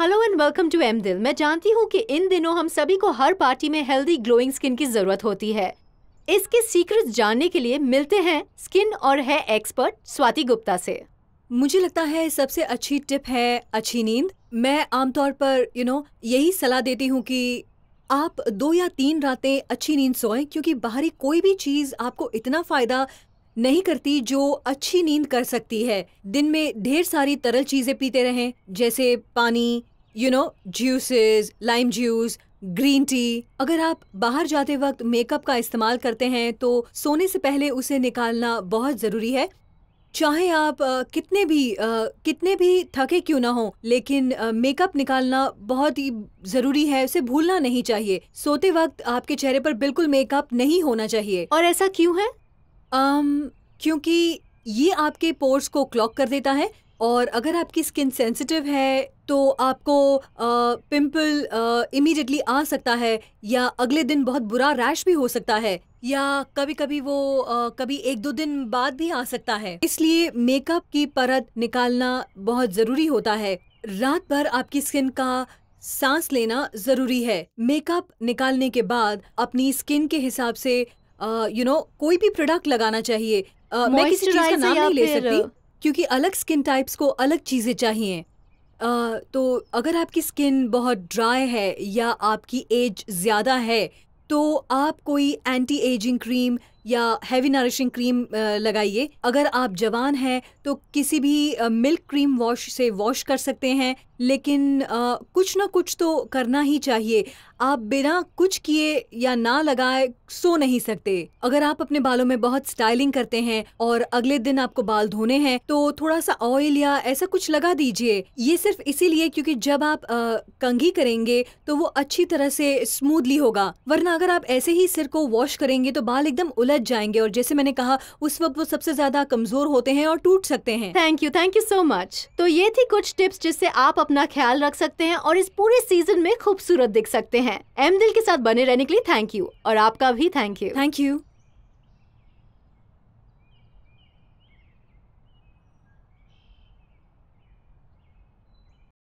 hello and welcome to एम दिल मैं जानती हूँ कि इन दिनों हम सभी को हर पार्टी में हेल्दी ग्लोइंग स्किन की जरूरत होती है इसके सीक्रेट जानने के लिए मिलते हैं स्किन और है एक्सपर्ट स्वाति गुप्ता से मुझे लगता है सबसे अच्छी टिप है अच्छी नींद मैं आमतौर पर यू नो यही सलाह देती हूँ कि आप दो या तीन रातें अच्छी नींद सोएं क्योंकि बाहरी कोई भी चीज़ आपको इतना फ़ायदा नहीं करती जो अच्छी नींद कर सकती है दिन में ढेर सारी तरल चीज़ें पीते रहें जैसे पानी you know juices lime juice green tea अगर आप बाहर जाते वक्त मेकअप का इस्तेमाल करते हैं तो सोने से पहले उसे निकालना बहुत ज़रूरी है चाहे आप आ, कितने भी आ, कितने भी थके क्यों ना हो लेकिन मेकअप निकालना बहुत ही ज़रूरी है उसे भूलना नहीं चाहिए सोते वक्त आपके चेहरे पर बिल्कुल मेकअप नहीं होना चाहिए और ऐसा क्यों है आम, क्योंकि ये आपके पोर्स को क्लॉक कर देता है और अगर आपकी स्किन सेंसिटिव है तो आपको पिंपल इमीडिएटली आ सकता है या अगले दिन बहुत बुरा रैश भी हो सकता है या कभी कभी वो आ, कभी एक दो दिन बाद भी आ सकता है इसलिए मेकअप की परत निकालना बहुत ज़रूरी होता है रात भर आपकी स्किन का सांस लेना ज़रूरी है मेकअप निकालने के बाद अपनी स्किन के हिसाब से यू नो you know, कोई भी प्रोडक्ट लगाना चाहिए uh, मैं किसी चीज का नाम नहीं ले सकती क्योंकि अलग स्किन टाइप्स को अलग चीजें चाहिए uh, तो अगर आपकी स्किन बहुत ड्राई है या आपकी एज ज्यादा है तो आप कोई एंटी एजिंग क्रीम या हैवी नरिशिंग क्रीम लगाइए अगर आप जवान हैं तो किसी भी मिल्क क्रीम वॉश से वॉश कर सकते हैं लेकिन आ, कुछ ना कुछ तो करना ही चाहिए आप बिना कुछ किए या ना लगाए सो नहीं सकते अगर आप अपने बालों में बहुत स्टाइलिंग करते हैं और अगले दिन आपको बाल धोने हैं तो थोड़ा सा ऑयल या ऐसा कुछ लगा दीजिए ये सिर्फ इसीलिए क्योंकि जब आप आ, कंघी करेंगे तो वो अच्छी तरह से स्मूथली होगा वरना अगर आप ऐसे ही सिर को वॉश करेंगे तो बाल एकदम उलझ जाएंगे और जैसे मैंने कहा उस वक्त वो सबसे ज्यादा कमजोर होते हैं और टूट सकते हैं thank you thank you so much तो ये थी कुछ टिप्स जिससे आप अपना ख्याल रख सकते हैं और इस पूरे सीजन में खूबसूरत दिख सकते हैं हैं एम दिल के साथ बने रहने के लिए थैंक यू और आपका भी थैंक यू थैंक यू